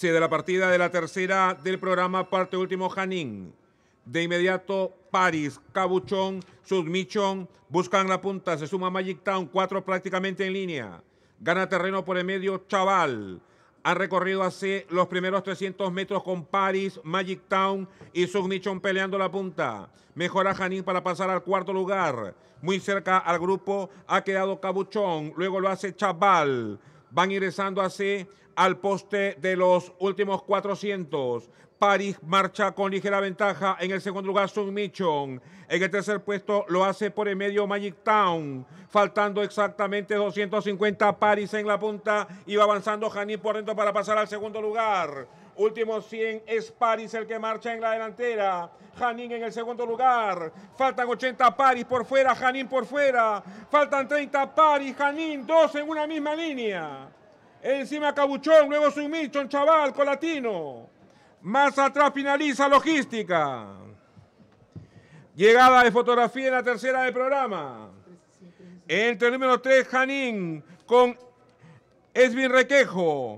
de la partida de la tercera del programa parte último Janín. De inmediato, París, Cabuchón, Submichón buscan la punta. Se suma Magic Town, cuatro prácticamente en línea. Gana terreno por el medio Chaval. Han recorrido así los primeros 300 metros con Paris, Magic Town y Submichon peleando la punta. Mejora Janín para pasar al cuarto lugar. Muy cerca al grupo ha quedado Cabuchón. Luego lo hace Chaval. Van ingresando así al poste de los últimos 400. Paris marcha con ligera ventaja. En el segundo lugar, Sun Michon. En el tercer puesto lo hace por el medio Magic Town. Faltando exactamente 250. París en la punta. Y va avanzando Hanin por dentro para pasar al segundo lugar. Último 100 es París el que marcha en la delantera. Hanin en el segundo lugar. Faltan 80 París por fuera. Hanin por fuera. Faltan 30 Paris. Hanin dos en una misma línea. Encima Cabuchón, luego un Chaval, Colatino. Más atrás finaliza Logística. Llegada de fotografía en la tercera del programa. Entre el número 3, Janín, con Esvin Requejo.